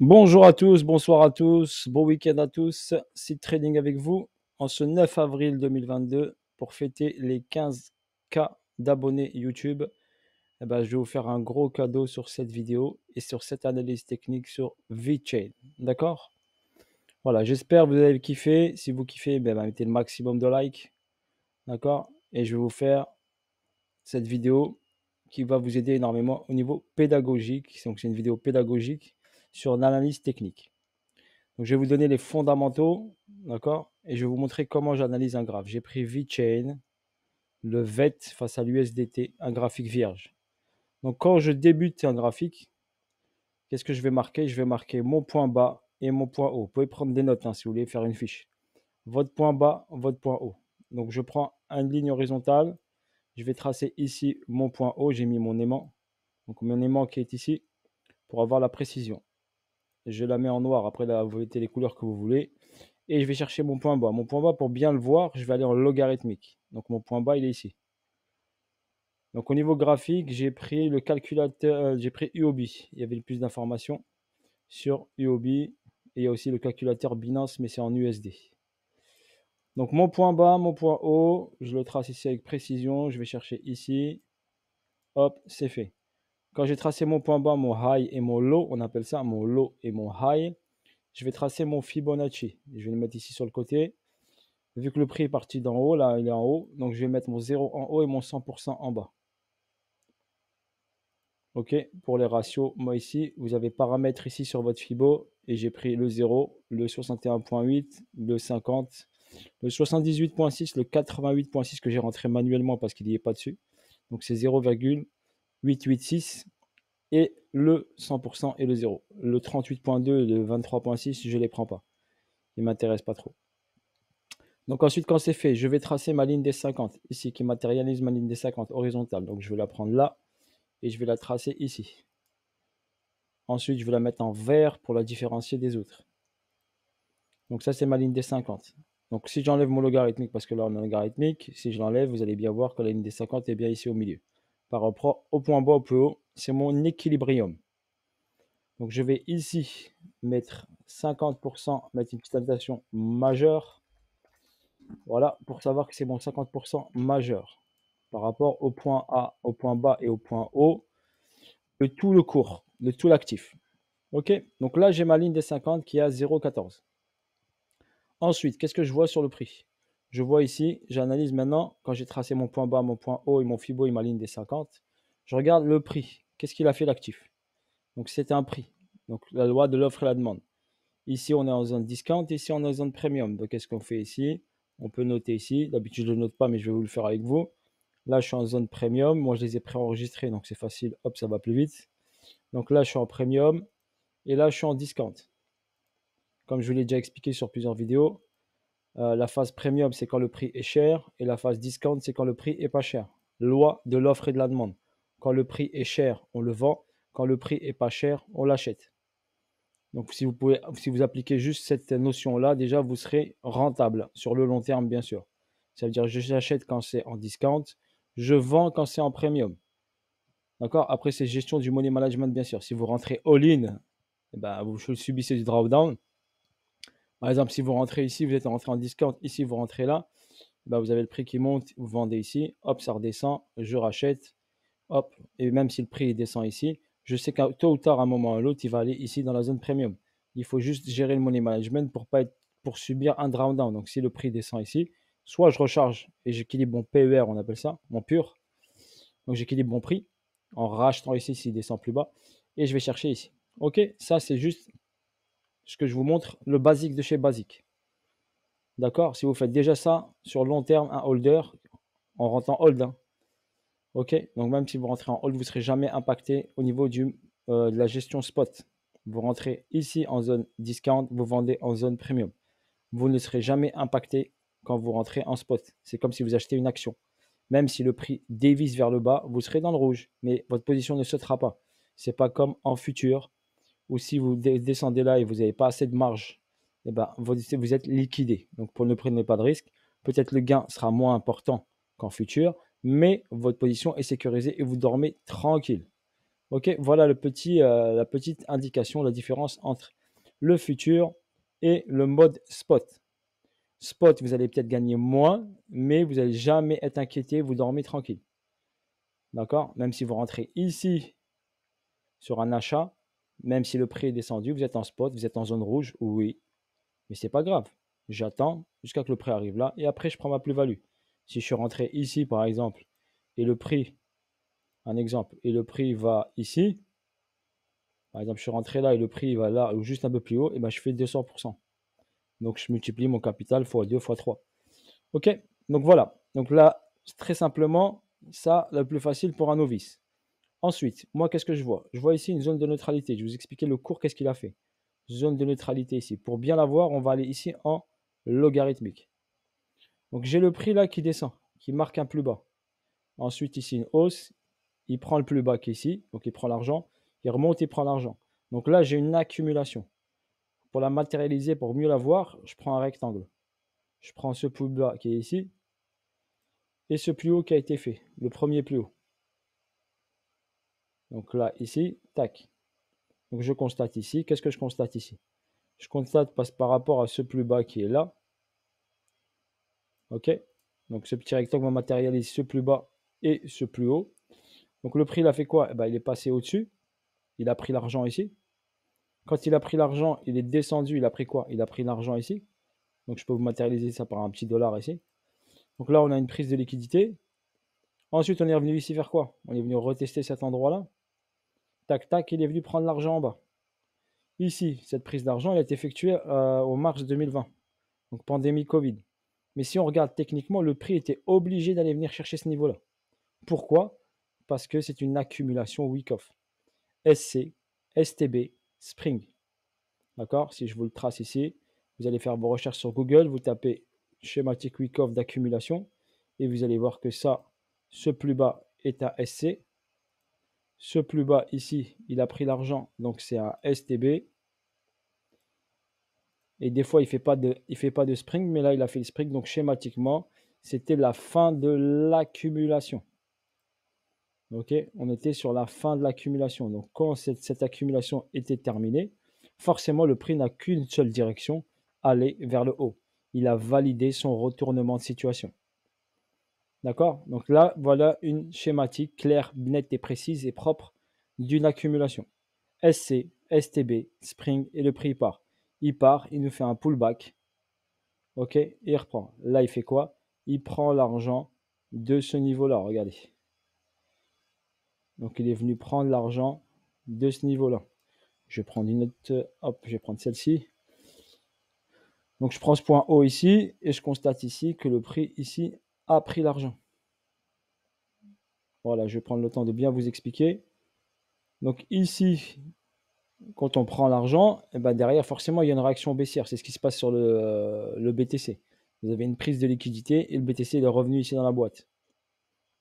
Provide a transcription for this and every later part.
Bonjour à tous, bonsoir à tous, bon week-end à tous. C'est Trading avec vous en ce 9 avril 2022 pour fêter les 15 cas d'abonnés YouTube. et eh ben, je vais vous faire un gros cadeau sur cette vidéo et sur cette analyse technique sur VChain, D'accord Voilà, j'espère que vous avez kiffé. Si vous kiffez, ben, ben, mettez le maximum de likes. D'accord Et je vais vous faire cette vidéo qui va vous aider énormément au niveau pédagogique. Donc, c'est une vidéo pédagogique sur l'analyse technique. je vais vous donner les fondamentaux, d'accord Et je vais vous montrer comment j'analyse un graphe. J'ai pris V-chain, le VET face à l'USDT, un graphique vierge. Donc, quand je débute un graphique, qu'est-ce que je vais marquer Je vais marquer mon point bas et mon point haut. Vous pouvez prendre des notes hein, si vous voulez faire une fiche. Votre point bas, votre point haut. Donc, je prends une ligne horizontale. Je vais tracer ici mon point haut. J'ai mis mon aimant. Donc, mon aimant qui est ici pour avoir la précision je la mets en noir, après là, vous mettez les couleurs que vous voulez, et je vais chercher mon point bas. Mon point bas, pour bien le voir, je vais aller en logarithmique. Donc mon point bas, il est ici. Donc au niveau graphique, j'ai pris le calculateur, euh, j'ai pris UOB, il y avait le plus d'informations sur UOB, et il y a aussi le calculateur Binance, mais c'est en USD. Donc mon point bas, mon point haut, je le trace ici avec précision, je vais chercher ici, hop, c'est fait. Quand j'ai tracé mon point bas, mon high et mon low, on appelle ça mon low et mon high, je vais tracer mon Fibonacci. Je vais le mettre ici sur le côté. Vu que le prix est parti d'en haut, là, il est en haut. Donc, je vais mettre mon 0 en haut et mon 100% en bas. OK Pour les ratios, moi ici, vous avez paramètres ici sur votre Fibo. Et j'ai pris le 0, le 61.8, le 50, le 78.6, le 88.6 que j'ai rentré manuellement parce qu'il n'y est pas dessus. Donc, c'est 0,1. 8, 6 et le 100% et le 0. Le 38.2 et le 23.6, je ne les prends pas. Ils ne m'intéressent pas trop. Donc ensuite, quand c'est fait, je vais tracer ma ligne des 50, ici, qui matérialise ma ligne des 50 horizontale. Donc je vais la prendre là et je vais la tracer ici. Ensuite, je vais la mettre en vert pour la différencier des autres. Donc ça, c'est ma ligne des 50. Donc si j'enlève mon logarithmique, parce que là, on a logarithmique, si je l'enlève, vous allez bien voir que la ligne des 50 est bien ici au milieu par rapport au point bas, au plus haut. C'est mon équilibrium. Donc je vais ici mettre 50%, mettre une petite majeure. Voilà, pour savoir que c'est mon 50% majeur par rapport au point A, au point bas et au point haut de tout le cours, de tout l'actif. Ok, donc là j'ai ma ligne des 50 qui est à 0,14. Ensuite, qu'est-ce que je vois sur le prix je vois ici, j'analyse maintenant, quand j'ai tracé mon point bas, mon point haut et mon Fibo et ma ligne des 50, je regarde le prix. Qu'est-ce qu'il a fait l'actif Donc c'était un prix. Donc la loi de l'offre et la demande. Ici, on est en zone discount, ici, on est en zone premium. Donc qu'est-ce qu'on fait ici On peut noter ici. D'habitude, je ne note pas, mais je vais vous le faire avec vous. Là, je suis en zone premium. Moi, je les ai préenregistrés, donc c'est facile. Hop, ça va plus vite. Donc là, je suis en premium. Et là, je suis en discount. Comme je vous l'ai déjà expliqué sur plusieurs vidéos, euh, la phase premium, c'est quand le prix est cher. Et la phase discount, c'est quand le prix est pas cher. Loi de l'offre et de la demande. Quand le prix est cher, on le vend. Quand le prix est pas cher, on l'achète. Donc, si vous, pouvez, si vous appliquez juste cette notion-là, déjà, vous serez rentable sur le long terme, bien sûr. Ça veut dire, je l'achète quand c'est en discount, je vends quand c'est en premium. D'accord Après, c'est gestion du money management, bien sûr. Si vous rentrez all-in, eh ben, vous subissez du drop-down. Par exemple, si vous rentrez ici, vous êtes rentré en Discord, ici vous rentrez là, bah vous avez le prix qui monte, vous vendez ici, hop, ça redescend, je rachète, hop, et même si le prix descend ici, je sais qu'à tôt ou tard, à un moment ou à l'autre, il va aller ici dans la zone premium. Il faut juste gérer le money management pour pas être, pour subir un drawdown. Donc si le prix descend ici, soit je recharge et j'équilibre mon PER, on appelle ça, mon pur. Donc j'équilibre mon prix en rachetant ici s'il descend plus bas et je vais chercher ici. Ok, ça c'est juste ce que je vous montre, le basique de chez basique. D'accord Si vous faites déjà ça, sur long terme, un holder, en rentrant hold. Hein. Ok Donc même si vous rentrez en hold, vous ne serez jamais impacté au niveau du, euh, de la gestion spot. Vous rentrez ici en zone discount, vous vendez en zone premium. Vous ne serez jamais impacté quand vous rentrez en spot. C'est comme si vous achetez une action. Même si le prix dévisse vers le bas, vous serez dans le rouge, mais votre position ne sautera pas. C'est pas comme en futur ou si vous descendez là et vous n'avez pas assez de marge, et eh ben, vous, êtes liquidé. Donc pour ne prenez pas de risque, peut-être le gain sera moins important qu'en futur, mais votre position est sécurisée et vous dormez tranquille. Ok, voilà le petit, euh, la petite indication, la différence entre le futur et le mode spot. Spot, vous allez peut-être gagner moins, mais vous n'allez jamais être inquiété, vous dormez tranquille. D'accord Même si vous rentrez ici sur un achat, même si le prix est descendu, vous êtes en spot, vous êtes en zone rouge, oui. Mais c'est pas grave. J'attends jusqu'à que le prix arrive là et après je prends ma plus-value. Si je suis rentré ici par exemple et le prix, un exemple, et le prix va ici, par exemple je suis rentré là et le prix va là ou juste un peu plus haut, et ben je fais 200%. Donc je multiplie mon capital fois 2 fois 3. Ok, donc voilà. Donc là, très simplement, ça, le plus facile pour un novice. Ensuite, moi, qu'est-ce que je vois Je vois ici une zone de neutralité. Je vais vous expliquer le cours, qu'est-ce qu'il a fait. Zone de neutralité ici. Pour bien la voir, on va aller ici en logarithmique. Donc j'ai le prix là qui descend, qui marque un plus bas. Ensuite, ici, une hausse. Il prend le plus bas qui est ici. Donc il prend l'argent. Il remonte, il prend l'argent. Donc là, j'ai une accumulation. Pour la matérialiser, pour mieux la voir, je prends un rectangle. Je prends ce plus bas qui est ici et ce plus haut qui a été fait, le premier plus haut. Donc là, ici, tac. Donc je constate ici. Qu'est-ce que je constate ici Je constate par rapport à ce plus bas qui est là. OK Donc ce petit rectangle matérialise ce plus bas et ce plus haut. Donc le prix, il a fait quoi eh ben, Il est passé au-dessus. Il a pris l'argent ici. Quand il a pris l'argent, il est descendu. Il a pris quoi Il a pris l'argent ici. Donc je peux vous matérialiser ça par un petit dollar ici. Donc là, on a une prise de liquidité. Ensuite, on est revenu ici faire quoi On est venu retester cet endroit-là. Tac, tac, il est venu prendre l'argent en bas. Ici, cette prise d'argent, elle est effectuée euh, au mars 2020, donc pandémie Covid. Mais si on regarde techniquement, le prix était obligé d'aller venir chercher ce niveau-là. Pourquoi Parce que c'est une accumulation week-off. SC, STB, Spring. D'accord Si je vous le trace ici, vous allez faire vos recherches sur Google, vous tapez schématique week-off d'accumulation et vous allez voir que ça, ce plus bas est à SC ce plus bas ici, il a pris l'argent, donc c'est à STB. Et des fois, il ne fait, pas de, fait pas de spring, mais là, il a fait le spring. Donc, schématiquement, c'était la fin de l'accumulation. OK On était sur la fin de l'accumulation. Donc, quand cette, accumulation était terminée, forcément, le prix n'a qu'une seule direction, aller vers le haut. Il a validé son retournement de situation. D'accord Donc là, voilà une schématique claire, nette et précise et propre d'une accumulation. SC, STB, Spring et le prix part. Il part, il nous fait un pullback. OK il reprend. Là, il fait quoi Il prend l'argent de ce niveau-là. Regardez. Donc, il est venu prendre l'argent de ce niveau-là. Je prends une note. Hop, je vais prendre celle-ci. Donc, je prends ce point haut ici et je constate ici que le prix ici a pris l'argent. Voilà, je vais prendre le temps de bien vous expliquer. Donc ici, quand on prend l'argent, et eh ben derrière, forcément, il y a une réaction baissière. C'est ce qui se passe sur le, euh, le, BTC. Vous avez une prise de liquidité et le BTC est revenu ici dans la boîte.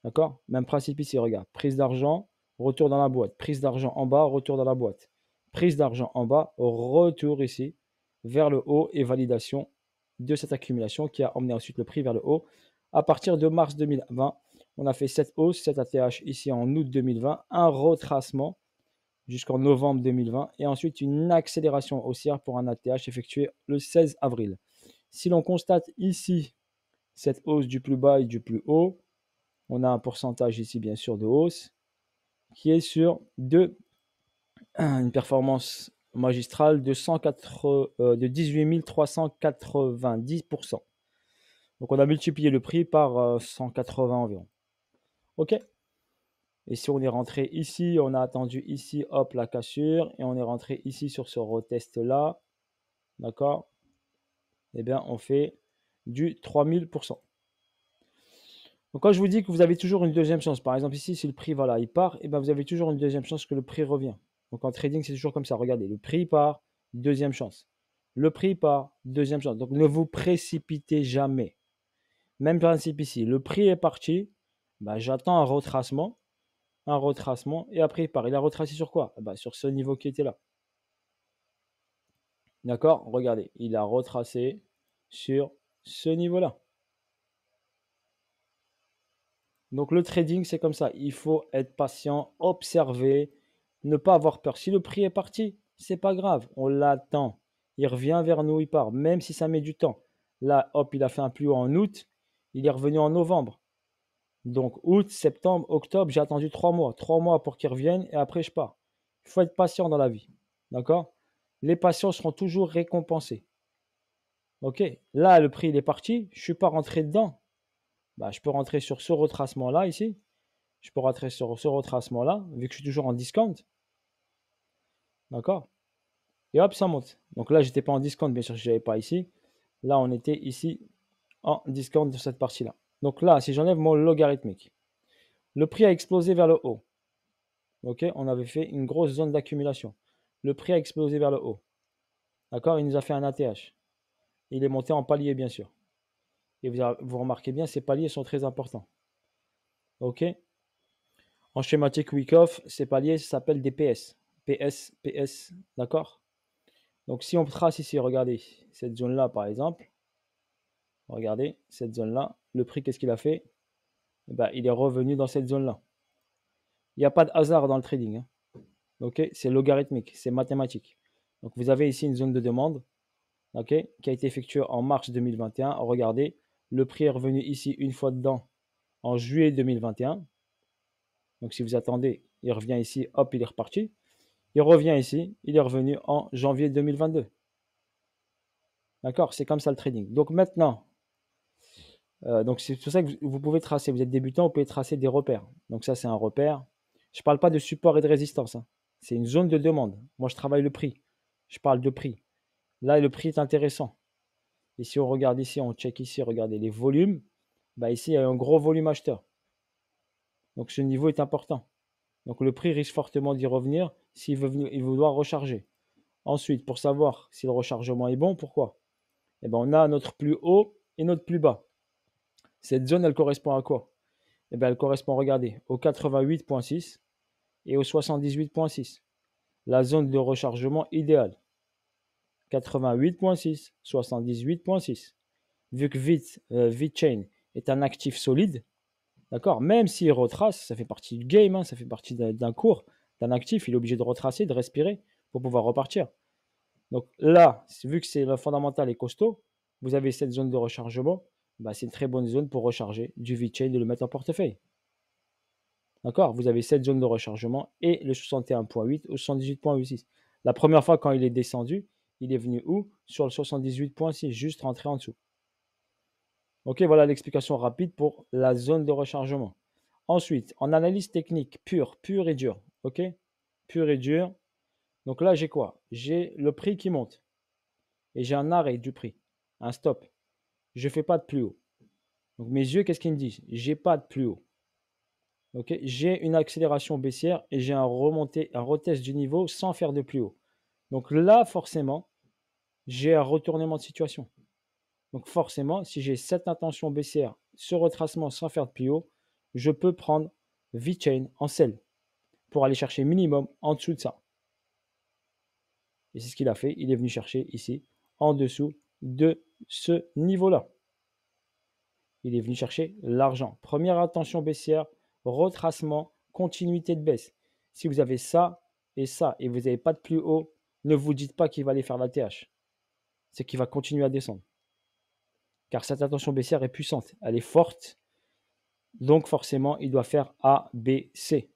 D'accord Même principe ici, regarde. Prise d'argent, retour dans la boîte. Prise d'argent en bas, retour dans la boîte. Prise d'argent en bas, retour ici vers le haut et validation de cette accumulation qui a emmené ensuite le prix vers le haut à partir de mars 2020, on a fait cette hausse, cet ATH ici en août 2020, un retracement jusqu'en novembre 2020 et ensuite une accélération haussière pour un ATH effectué le 16 avril. Si l'on constate ici cette hausse du plus bas et du plus haut, on a un pourcentage ici bien sûr de hausse qui est sur de, une performance magistrale de 18 390%. Donc on a multiplié le prix par 180 euh, environ. OK Et si on est rentré ici, on a attendu ici, hop, la cassure. Et on est rentré ici sur ce retest là. D'accord Eh bien, on fait du 3000%. Donc quand je vous dis que vous avez toujours une deuxième chance, par exemple ici, si le prix voilà, il part, et eh bien vous avez toujours une deuxième chance que le prix revient. Donc en trading, c'est toujours comme ça. Regardez, le prix part, deuxième chance. Le prix part, deuxième chance. Donc ne vous précipitez jamais. Même principe ici. Le prix est parti. Bah, j'attends un retracement. Un retracement. Et après, il part. Il a retracé sur quoi bah, Sur ce niveau qui était là. D'accord Regardez. Il a retracé sur ce niveau-là. Donc le trading, c'est comme ça. Il faut être patient, observer, ne pas avoir peur. Si le prix est parti, c'est pas grave. On l'attend. Il revient vers nous, il part. Même si ça met du temps. Là, hop, il a fait un plus haut en août. Il est revenu en novembre. Donc, août, septembre, octobre, j'ai attendu trois mois. Trois mois pour qu'il revienne et après, je pars. Il faut être patient dans la vie. D'accord Les patients seront toujours récompensés. OK Là, le prix, il est parti. Je ne suis pas rentré dedans. Bah, je peux rentrer sur ce retracement-là ici. Je peux rentrer sur ce retracement-là, vu que je suis toujours en discount. D'accord Et hop, ça monte. Donc là, je n'étais pas en discount, bien sûr, je n'avais pas ici. Là, on était ici en Discord de cette partie-là. Donc là, si j'enlève mon logarithmique, le prix a explosé vers le haut. OK On avait fait une grosse zone d'accumulation. Le prix a explosé vers le haut. D'accord Il nous a fait un ATH. Il est monté en palier, bien sûr. Et vous, vous remarquez bien, ces paliers sont très importants. OK En schématique week-off, ces paliers s'appellent des PS. PS, PS, d'accord Donc si on trace ici, regardez, cette zone-là, par exemple, Regardez, cette zone-là, le prix, qu'est-ce qu'il a fait eh ben, Il est revenu dans cette zone-là. Il n'y a pas de hasard dans le trading. Hein. c'est logarithmique, c'est mathématique. Donc vous avez ici une zone de demande ok, qui a été effectuée en mars 2021. Regardez, le prix est revenu ici une fois dedans en juillet 2021. Donc si vous attendez, il revient ici, hop, il est reparti. Il revient ici, il est revenu en janvier 2022. D'accord C'est comme ça le trading. Donc maintenant, euh, donc c'est pour ça que vous pouvez tracer. Vous êtes débutant, vous pouvez tracer des repères. Donc ça, c'est un repère. Je ne parle pas de support et de résistance. Hein. C'est une zone de demande. Moi, je travaille le prix. Je parle de prix. Là, le prix est intéressant. Et si on regarde ici, on check ici, regardez les volumes. Bah ici, il y a un gros volume acheteur. Donc ce niveau est important. Donc le prix risque fortement d'y revenir s'il veut venir, il vouloir recharger. Ensuite, pour savoir si le rechargement est bon, pourquoi eh ben, On a notre plus haut et notre plus bas. Cette zone, elle correspond à quoi eh bien, Elle correspond, regardez, au 88.6 et au 78.6. La zone de rechargement idéale. 88.6, 78.6. Vu que VIT, euh, est un actif solide, d'accord Même s'il retrace, ça fait partie du game, hein, ça fait partie d'un cours, d'un actif, il est obligé de retracer, de respirer pour pouvoir repartir. Donc là, vu que c'est le fondamental et costaud, vous avez cette zone de rechargement bah, c'est une très bonne zone pour recharger du VeChain et le mettre en portefeuille. D'accord Vous avez cette zone de rechargement et le 61.8 ou 78.86. La première fois quand il est descendu, il est venu où Sur le 78.6, juste rentré en dessous. Ok, voilà l'explication rapide pour la zone de rechargement. Ensuite, en analyse technique pure, pure et dure. Ok Pure et dure. Donc là, j'ai quoi J'ai le prix qui monte. Et j'ai un arrêt du prix. Un stop je ne fais pas de plus haut. Donc mes yeux, qu'est-ce qu'ils me disent J'ai pas de plus haut. j'ai une accélération baissière et j'ai un remonté, un retest du niveau sans faire de plus haut. Donc là, forcément, j'ai un retournement de situation. Donc forcément, si j'ai cette intention baissière, ce retracement sans faire de plus haut, je peux prendre V-Chain en selle. pour aller chercher minimum en dessous de ça. Et c'est ce qu'il a fait. Il est venu chercher ici en dessous de ce niveau-là. Il est venu chercher l'argent. Première attention baissière, retracement, continuité de baisse. Si vous avez ça et ça et vous n'avez pas de plus haut, ne vous dites pas qu'il va aller faire la TH. C'est qu'il va continuer à descendre. Car cette attention baissière est puissante, elle est forte. Donc forcément, il doit faire A, B, C.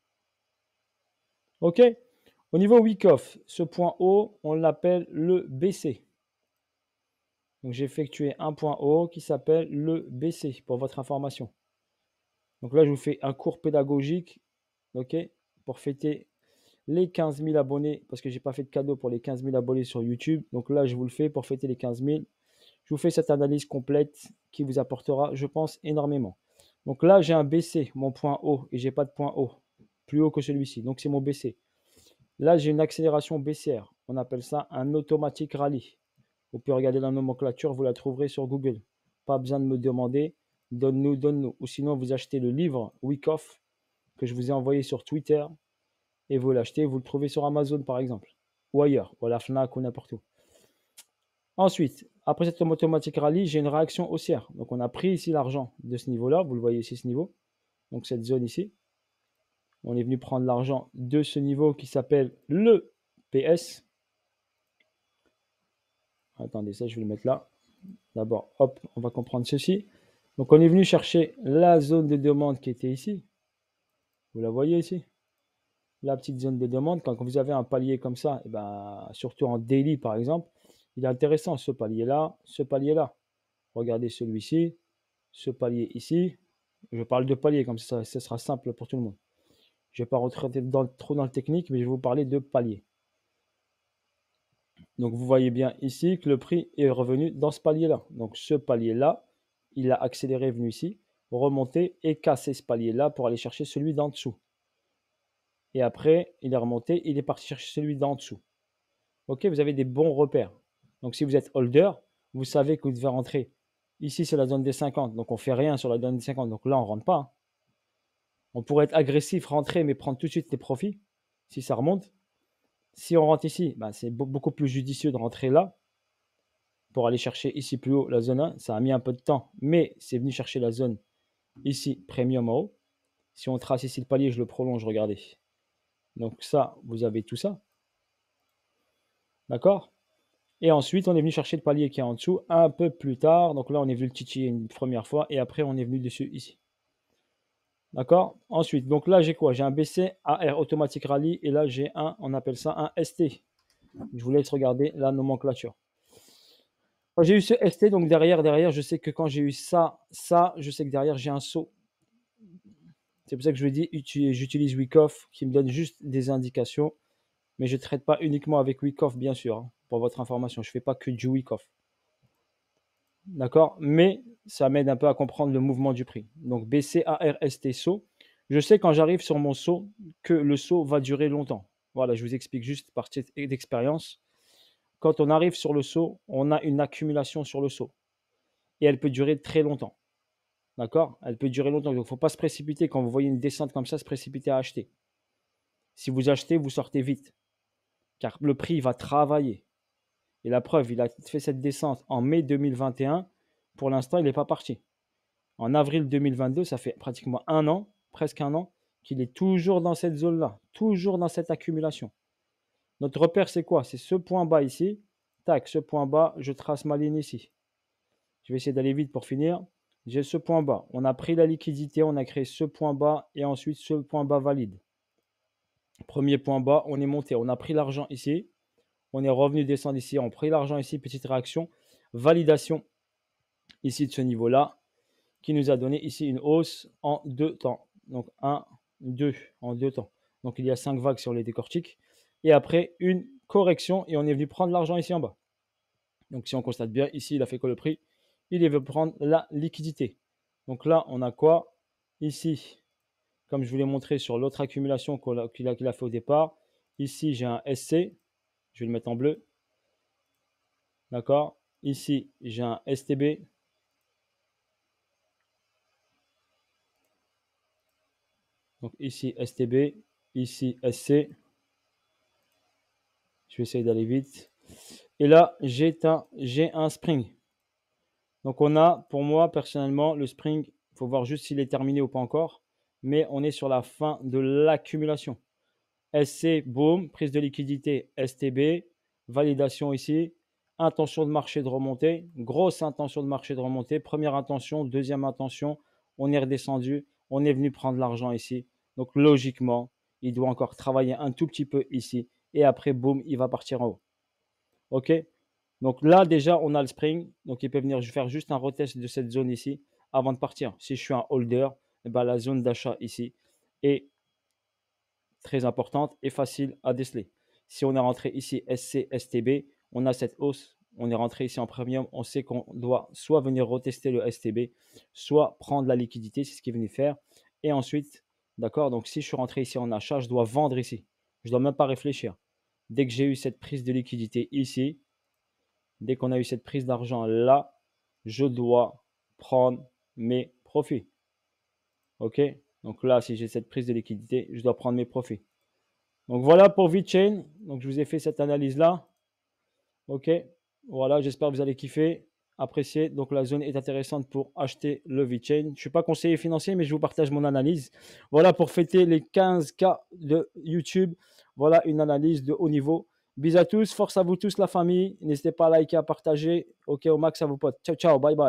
OK Au niveau week-off, ce point haut, on l'appelle le BC. Donc j'ai effectué un point haut qui s'appelle le BC pour votre information. Donc là, je vous fais un cours pédagogique, ok, pour fêter les 15 000 abonnés, parce que je n'ai pas fait de cadeau pour les 15 000 abonnés sur YouTube. Donc là, je vous le fais pour fêter les 15 000. Je vous fais cette analyse complète qui vous apportera, je pense, énormément. Donc là, j'ai un BC, mon point haut, et j'ai pas de point haut, plus haut que celui-ci. Donc c'est mon BC. Là, j'ai une accélération baissière. On appelle ça un automatique rallye. Vous pouvez regarder la nomenclature, vous la trouverez sur Google. Pas besoin de me demander, donne-nous, donne-nous. Ou sinon, vous achetez le livre Week Off que je vous ai envoyé sur Twitter et vous l'achetez, vous le trouvez sur Amazon par exemple, ou ailleurs, ou à la Fnac ou n'importe où. Ensuite, après cette automatique rallye, j'ai une réaction haussière. Donc on a pris ici l'argent de ce niveau-là, vous le voyez ici ce niveau, donc cette zone ici. On est venu prendre l'argent de ce niveau qui s'appelle le PS, Attendez, ça, je vais le mettre là. D'abord, hop, on va comprendre ceci. Donc, on est venu chercher la zone de demande qui était ici. Vous la voyez ici La petite zone de demande. Quand vous avez un palier comme ça, et eh ben, surtout en daily, par exemple, il est intéressant ce palier-là, ce palier-là. Regardez celui-ci, ce palier ici. Je parle de palier, comme ça, ce sera simple pour tout le monde. Je ne vais pas rentrer trop dans le technique, mais je vais vous parler de palier. Donc vous voyez bien ici que le prix est revenu dans ce palier-là. Donc ce palier-là, il a accéléré, venu ici, remonté et cassé ce palier-là pour aller chercher celui d'en dessous. Et après, il est remonté, il est parti chercher celui d'en dessous. Ok, vous avez des bons repères. Donc si vous êtes holder, vous savez que vous devez rentrer. Ici, c'est la zone des 50, donc on fait rien sur la zone des 50. Donc là, on ne rentre pas. Hein. On pourrait être agressif, rentrer, mais prendre tout de suite les profits si ça remonte si on rentre ici, bah, c'est beaucoup plus judicieux de rentrer là pour aller chercher ici plus haut la zone 1. Ça a mis un peu de temps, mais c'est venu chercher la zone ici, premium en haut. Si on trace ici le palier, je le prolonge, regardez. Donc ça, vous avez tout ça. D'accord Et ensuite, on est venu chercher le palier qui est en dessous un peu plus tard. Donc là, on est venu le titiller une première fois et après, on est venu dessus ici. D'accord Ensuite, donc là, j'ai quoi J'ai un BC AR Automatic Rally et là, j'ai un, on appelle ça un ST. Je vous laisse regarder la nomenclature. j'ai eu ce ST, donc derrière, derrière, je sais que quand j'ai eu ça, ça, je sais que derrière, j'ai un saut. C'est pour ça que je vous dis, j'utilise Wyckoff qui me donne juste des indications, mais je ne traite pas uniquement avec Wyckoff, bien sûr, hein, pour votre information. Je ne fais pas que du Wyckoff. D'accord Mais ça m'aide un peu à comprendre le mouvement du prix. Donc B-C-A-R-S-T, saut. Je sais quand j'arrive sur mon saut que le saut va durer longtemps. Voilà, je vous explique juste par cette e-, d'expérience. Quand on arrive sur le saut, on a une accumulation sur le saut. Et elle peut durer très longtemps. D'accord Elle peut durer longtemps. Donc, il ne faut pas se précipiter. Quand vous voyez une descente comme ça, se précipiter à acheter. Si vous achetez, vous sortez vite. Car le prix va travailler. Et la preuve, il a fait cette descente en mai 2021. Pour l'instant, il n'est pas parti. En avril 2022, ça fait pratiquement un an, presque un an, qu'il est toujours dans cette zone-là, toujours dans cette accumulation. Notre repère, c'est quoi C'est ce point bas ici. Tac, ce point bas, je trace ma ligne ici. Je vais essayer d'aller vite pour finir. J'ai ce point bas. On a pris la liquidité, on a créé ce point bas et ensuite ce point bas valide. Premier point bas, on est monté. On a pris l'argent ici. On est revenu descendre ici, on pris l'argent ici, petite réaction, validation ici de ce niveau-là, qui nous a donné ici une hausse en deux temps. Donc 1, 2 en deux temps. Donc il y a cinq vagues sur les décortiques. Et après, une correction et on est venu prendre l'argent ici en bas. Donc si on constate bien, ici, il a fait que le prix Il est venu prendre la liquidité. Donc là, on a quoi Ici, comme je vous l'ai montré sur l'autre accumulation qu'il a, a, fait au départ, ici, j'ai un SC je vais le mettre en bleu. D'accord Ici, j'ai un STB. Donc ici, STB. Ici, SC. Je vais essayer d'aller vite. Et là, j'ai un, un spring. Donc on a, pour moi, personnellement, le spring, faut voir juste s'il est terminé ou pas encore. Mais on est sur la fin de l'accumulation. SC, boom, prise de liquidité, STB, validation ici, intention de marché de remontée, grosse intention de marché de remontée, première intention, deuxième intention, on est redescendu, on est venu prendre l'argent ici. Donc logiquement, il doit encore travailler un tout petit peu ici et après, boom, il va partir en haut. OK Donc là, déjà, on a le spring. Donc il peut venir faire juste un retest de cette zone ici avant de partir. Si je suis un holder, eh ben, la zone d'achat ici. Et très importante et facile à déceler. Si on est rentré ici SC, STB, on a cette hausse. On est rentré ici en premium. On sait qu'on doit soit venir retester le STB, soit prendre la liquidité. C'est ce qu'il est venu faire. Et ensuite, d'accord Donc, si je suis rentré ici en achat, je dois vendre ici. Je ne dois même pas réfléchir. Dès que j'ai eu cette prise de liquidité ici, dès qu'on a eu cette prise d'argent là, je dois prendre mes profits. OK donc là, si j'ai cette prise de liquidité, je dois prendre mes profits. Donc voilà pour VeChain. Donc je vous ai fait cette analyse-là. OK. Voilà, j'espère que vous allez kiffer, apprécier. Donc la zone est intéressante pour acheter le VeChain. Je ne suis pas conseiller financier, mais je vous partage mon analyse. Voilà pour fêter les 15K de YouTube. Voilà une analyse de haut niveau. Bis à tous, force à vous tous la famille. N'hésitez pas à liker, à partager. OK au max à vos potes. Ciao, ciao, bye bye.